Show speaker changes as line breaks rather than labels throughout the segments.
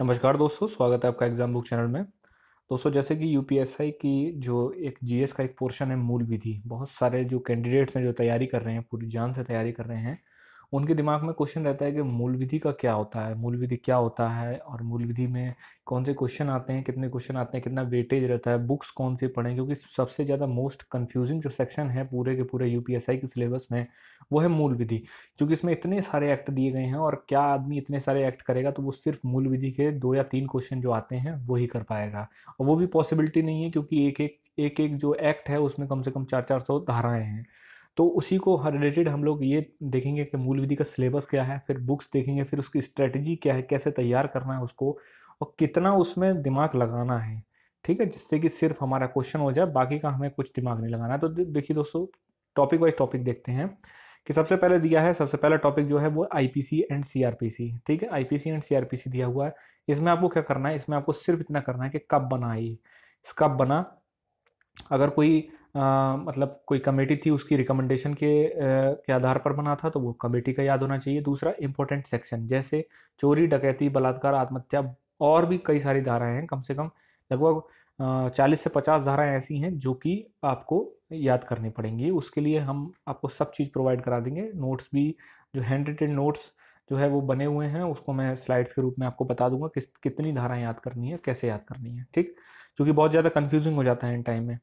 नमस्कार दोस्तों स्वागत है आपका एग्जाम बुक चैनल में दोस्तों जैसे कि यूपीएसआई की जो एक जीएस का एक पोर्शन है मूल विधि बहुत सारे जो कैंडिडेट्स हैं जो तैयारी कर रहे हैं पूरी जान से तैयारी कर रहे हैं उनके दिमाग में क्वेश्चन रहता है कि मूल विधि का क्या होता है मूल विधि क्या होता है और मूल विधि में कौन से क्वेश्चन आते हैं कितने क्वेश्चन आते हैं कितना वेटेज रहता है बुक्स कौन से पढ़ें क्योंकि सबसे ज़्यादा मोस्ट कन्फ्यूजिंग जो सेक्शन है पूरे के पूरे यू के सिलेबस में वो है मूल विधि क्योंकि इसमें इतने सारे एक्ट दिए गए हैं और क्या आदमी इतने सारे एक्ट करेगा तो वो सिर्फ मूल विधि के दो या तीन क्वेश्चन जो आते हैं वो ही कर पाएगा और वो भी पॉसिबिलिटी नहीं है क्योंकि एक एक एक एक जो एक्ट है उसमें कम से कम चार चार सौ धाराएँ हैं तो उसी को रिलेटेड हम लोग ये देखेंगे कि मूल विधि का सिलेबस क्या है फिर बुक्स देखेंगे फिर उसकी स्ट्रेटजी क्या है कैसे तैयार करना है उसको और कितना उसमें दिमाग लगाना है ठीक है जिससे कि सिर्फ हमारा क्वेश्चन हो जाए बाकी का हमें कुछ दिमाग नहीं लगाना है तो देखिए दोस्तों टॉपिक वाइज टॉपिक देखते हैं कि सबसे पहले दिया है सबसे पहला टॉपिक जो है वो आईपीसी एंड सीआरपीसी ठीक है आईपीसी एंड सीआरपीसी दिया हुआ है इसमें आपको क्या करना है इसमें आपको सिर्फ इतना करना है कि कब बना ये कब बना अगर कोई आ, मतलब कोई कमेटी थी उसकी रिकमेंडेशन के आ, के आधार पर बना था तो वो कमेटी का याद होना चाहिए दूसरा इंपॉर्टेंट सेक्शन जैसे चोरी डकैती बलात्कार आत्महत्या और भी कई सारी धाराएं हैं कम से कम लगभग चालीस से पचास धाराएं ऐसी हैं जो कि आपको याद करनी पड़ेंगी उसके लिए हम आपको सब चीज़ प्रोवाइड करा देंगे नोट्स भी जो हैंड रिटेड नोट्स जो है वो बने हुए हैं उसको मैं स्लाइड्स के रूप में आपको बता दूंगा किस कितनी धाराएं याद करनी है कैसे याद करनी है ठीक क्योंकि बहुत ज़्यादा कन्फ्यूजिंग हो जाता है इन टाइम में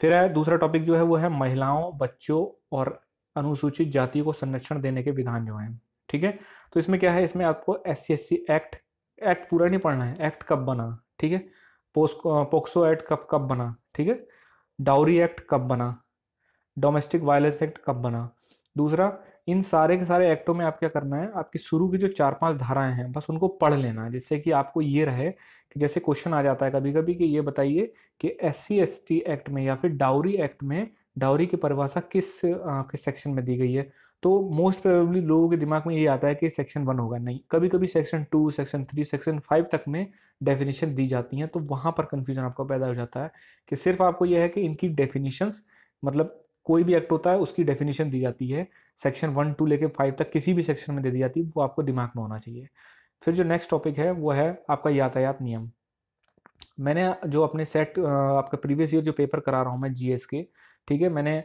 फिर है दूसरा टॉपिक जो है वो है महिलाओं बच्चों और अनुसूचित जाति को संरक्षण देने के विधान जो हैं ठीक है तो इसमें क्या है इसमें आपको एस सी एक्ट एक्ट पूरा नहीं पढ़ना है एक्ट कब बना ठीक है पोक्सो एक्ट कब कब बना ठीक है डाउरी एक्ट कब बना डोमेस्टिक वायलेंस एक्ट कब बना दूसरा इन सारे के सारे एक्टों में आप क्या करना है आपकी शुरू की जो चार पांच धाराएं हैं बस उनको पढ़ लेना है जिससे कि आपको ये रहे कि जैसे क्वेश्चन आ जाता है कभी कभी कि ये बताइए कि S C S T act में या फिर डाउरी एक्ट में डाउरी की परिभाषा किस आ, किस सेक्शन में दी गई है तो मोस्ट प्रोबेबली लोगों के दिमाग में ये आता है कि सेक्शन वन होगा नहीं कभी कभी section two section three section five तक में डेफिनेशन दी जाती हैं तो वहाँ पर कन्फ्यूजन आपको पैदा हो जाता है कि सिर्फ आपको यह है कि इनकी डेफिनेशंस मतलब कोई भी एक्ट होता है उसकी डेफिनेशन दी जाती है सेक्शन वन टू लेके फाइव तक किसी भी सेक्शन में दे दी जाती है वो आपको दिमाग में होना चाहिए फिर जो नेक्स्ट टॉपिक है वो है आपका यातायात नियम मैंने जो अपने सेट आपका प्रीवियस ईयर जो पेपर करा रहा हूँ मैं जी के ठीक है मैंने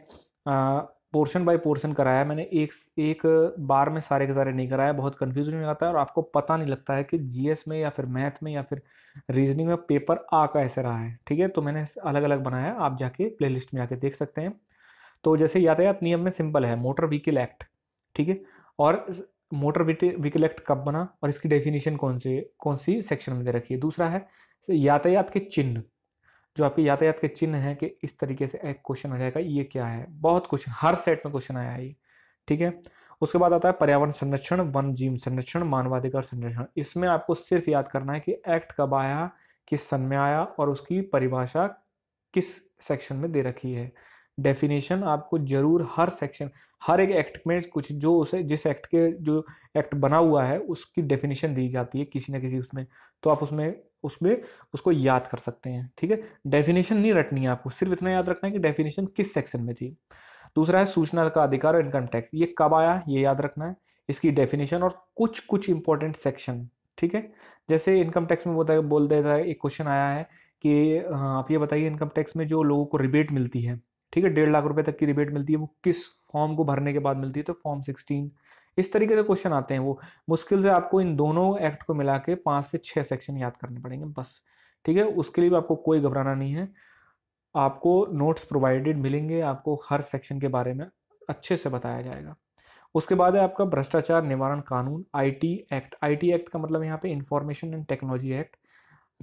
पोर्शन बाय पोर्शन कराया मैंने एक एक बार में सारे के सारे नहीं कराया बहुत कन्फ्यूजन हो जाता है और आपको पता नहीं लगता है कि जीएस में या फिर मैथ में या फिर रीजनिंग में पेपर आ का ऐसे रहा है ठीक है तो मैंने अलग अलग बनाया आप जाके प्लेलिस्ट में जाके देख सकते हैं तो जैसे यातायात नियम में सिंपल है मोटर व्हीकल एक्ट ठीक है और मोटर व्हीकल एक्ट कब बना और इसकी डेफिनेशन कौन से कौन सी सेक्शन में दे रखी है दूसरा है यातायात के चिन्ह जो आपके यातायात के चिन्ह हैं कि इस तरीके से एक क्वेश्चन आ जाएगा ये क्या है बहुत क्वेश्चन हर सेट में क्वेश्चन आया है ये ठीक है उसके बाद आता है पर्यावरण संरक्षण वन जीव संरक्षण मानवाधिकार संरक्षण इसमें आपको सिर्फ याद करना है कि एक्ट कब आया किस सन में आया और उसकी परिभाषा किस सेक्शन में दे रखी है डेफिनेशन आपको जरूर हर सेक्शन हर एक एक्ट में कुछ जो उसे जिस एक्ट के जो एक्ट बना हुआ है उसकी डेफिनेशन दी जाती है किसी ना किसी उसमें तो आप उसमें उसमें उसको याद कर सकते हैं ठीक है डेफिनेशन नहीं रटनी है आपको सिर्फ इतना याद रखना है कि डेफिनेशन किस सेक्शन में थी दूसरा है सूचना का अधिकार और इनकम टैक्स ये कब आया ये याद रखना है इसकी डेफिनेशन और कुछ कुछ इंपॉर्टेंट सेक्शन ठीक है जैसे इनकम टैक्स में बोलता बोल देता है एक क्वेश्चन आया है कि हाँ, आप ये बताइए इनकम टैक्स में जो लोगों को रिबेट मिलती है ठीक है डेढ़ लाख रुपए तक की रिबेट मिलती है वो किस फॉर्म को भरने के बाद मिलती है तो फॉर्म सिक्सटीन इस तरीके से क्वेश्चन आते हैं वो मुश्किल से आपको इन दोनों एक्ट को मिला के पांच से छह सेक्शन याद करने पड़ेंगे बस ठीक है उसके लिए भी आपको कोई घबराना नहीं है आपको नोट्स प्रोवाइडेड मिलेंगे आपको हर सेक्शन के बारे में अच्छे से बताया जाएगा उसके बाद है आपका भ्रष्टाचार निवारण कानून आईटी एक्ट आईटी एक्ट का मतलब यहाँ पे इंफॉर्मेशन एंड टेक्नोलॉजी एक्ट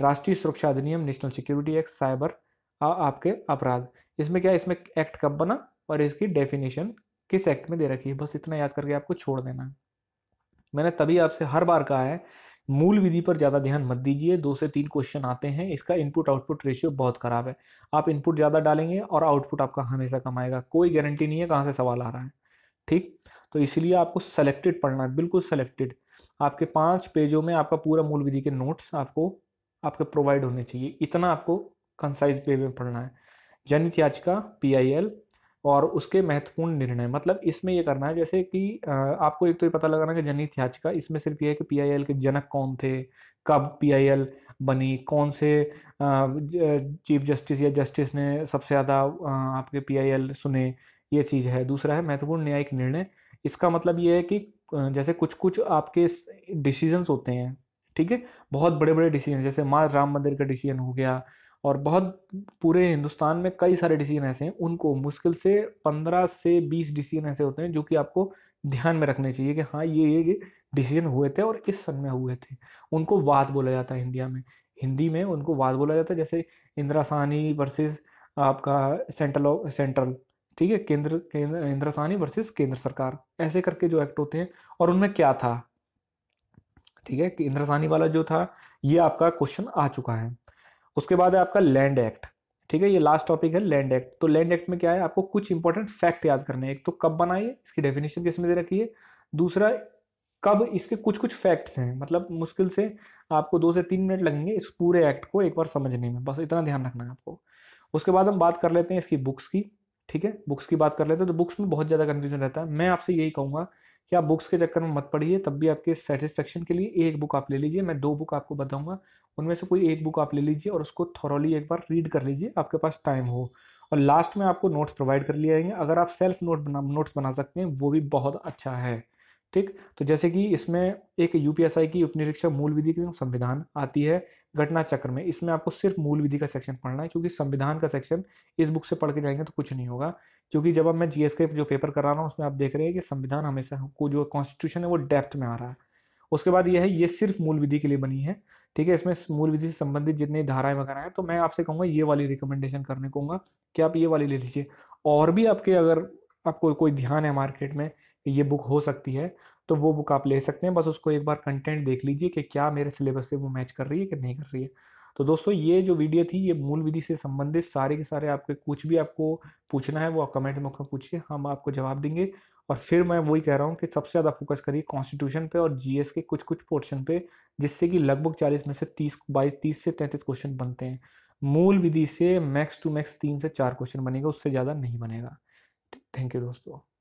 राष्ट्रीय सुरक्षा अधिनियम नेशनल सिक्योरिटी एक्ट साइबर आ, आपके अपराध इसमें क्या इसमें एक्ट कब बना और इसकी डेफिनेशन किस एक्ट में दे रखी है बस इतना याद करके आपको छोड़ देना है मैंने तभी आपसे हर बार कहा है मूल विधि पर ज़्यादा ध्यान मत दीजिए दो से तीन क्वेश्चन आते हैं इसका इनपुट आउटपुट रेशियो बहुत ख़राब है आप इनपुट ज़्यादा डालेंगे और आउटपुट आपका हमेशा कम आएगा कोई गारंटी नहीं है कहाँ से सवाल आ रहा है ठीक तो इसलिए आपको सेलेक्टेड पढ़ना है बिल्कुल सेलेक्टेड आपके पांच पेजों में आपका पूरा मूल विधि के नोट्स आपको आपके प्रोवाइड होने चाहिए इतना आपको कंसाइज वे में पढ़ना है जनहित याचिका एल और उसके महत्वपूर्ण निर्णय मतलब इसमें यह करना है जैसे कि आपको एक तो ये पता लगाना कि जनहित याचिका इसमें सिर्फ ये है कि एल के जनक कौन थे कब एल बनी कौन से चीफ जस्टिस या जस्टिस ने सबसे ज़्यादा आपके एल सुने ये चीज़ है दूसरा है महत्वपूर्ण न्यायिक निर्णय इसका मतलब ये है कि जैसे कुछ कुछ आपके डिसीजंस होते हैं ठीक है बहुत बड़े बड़े डिसीजन जैसे माँ राम मंदिर का डिसीजन हो गया और बहुत पूरे हिंदुस्तान में कई सारे डिसीजन ऐसे हैं उनको मुश्किल से पंद्रह से बीस डिसीजन ऐसे होते हैं जो कि आपको ध्यान में रखने चाहिए कि हाँ ये ये ये डिसीजन हुए थे और इस सन में हुए थे उनको वाद बोला जाता है इंडिया में हिंदी में उनको वाद बोला जाता है जैसे इंदिरा साहनी वर्सेस आपका सेंट्रल सेंट्रल ठीक है केंद्र केंद्र इंदिरा साहनी वर्सेस केंद्र सरकार ऐसे करके जो एक्ट होते हैं और उनमें क्या था ठीक है कि इंदिरा साहनी वाला जो था ये आपका क्वेश्चन आ चुका है उसके बाद है आपका लैंड एक्ट ठीक है ये लास्ट टॉपिक है लैंड एक्ट तो लैंड एक्ट में क्या है आपको कुछ इंपॉर्टेंट फैक्ट याद करने हैं एक तो कब बनाइए इसकी डेफिनेशन किस में दे रखी है दूसरा कब इसके कुछ कुछ फैक्ट्स हैं मतलब मुश्किल से आपको दो से तीन मिनट लगेंगे इस पूरे एक्ट को एक बार समझने में बस इतना ध्यान रखना है आपको उसके बाद हम बात कर लेते हैं इसकी बुक्स की ठीक है बुक्स की बात कर लेते हैं तो बुक्स में बहुत ज़्यादा कन्फ्यूजन रहता है मैं आपसे यही कहूँगा कि आप बुक्स के चक्कर में मत पढ़िए तब भी आपके सेटिस्फेक्शन के लिए एक बुक आप ले लीजिए मैं दो बुक आपको बताऊंगा उनमें से कोई एक बुक आप ले लीजिए और उसको थॉरली एक बार रीड कर लीजिए आपके पास टाइम हो और लास्ट में आपको नोट्स प्रोवाइड कर लिए जाएंगे अगर आप सेल्फ नोट बना नोट्स बना सकते हैं वो भी बहुत अच्छा है ठीक तो जैसे कि इसमें एक यूपीएसआई की उपनिरीक्षक मूल विधि के संविधान आती है घटना चक्र में इसमें आपको सिर्फ मूल विधि का सेक्शन पढ़ना है क्योंकि संविधान का सेक्शन इस बुक से पढ़ के जाएंगे तो कुछ नहीं होगा क्योंकि जब अब मैं जीएस के जो पेपर करा रहा हूँ उसमें आप देख रहे हैं कि संविधान हमेशा को जो कॉन्स्टिट्यूशन है वो डेप्थ में आ रहा है उसके बाद यह है ये सिर्फ मूल विधि के लिए बनी है ठीक है इसमें मूल विधि से संबंधित जितनी धाराएं वगैरह हैं तो मैं आपसे कहूँगा ये वाली रिकमेंडेशन करने कहूँगा कि आप ये वाली ले लीजिए और भी आपके अगर आपको कोई ध्यान है मार्केट में कि ये बुक हो सकती है तो वो बुक आप ले सकते हैं बस उसको एक बार कंटेंट देख लीजिए कि क्या मेरे सिलेबस से वो मैच कर रही है कि नहीं कर रही है तो दोस्तों ये जो वीडियो थी ये मूल विधि से संबंधित सारे के सारे आपके कुछ भी आपको पूछना है वो आप कमेंट में पूछिए हम आपको जवाब देंगे और फिर मैं वही कह रहा हूँ कि सबसे ज़्यादा फोकस करिए कॉन्स्टिट्यूशन पे और जीएस के कुछ कुछ पोर्शन पे जिससे कि लगभग 40 में से 30 बाईस तीस से 33 क्वेश्चन बनते हैं मूल विधि से मैक्स टू मैक्स तीन से चार क्वेश्चन बनेगा उससे ज़्यादा नहीं बनेगा थैंक यू दोस्तों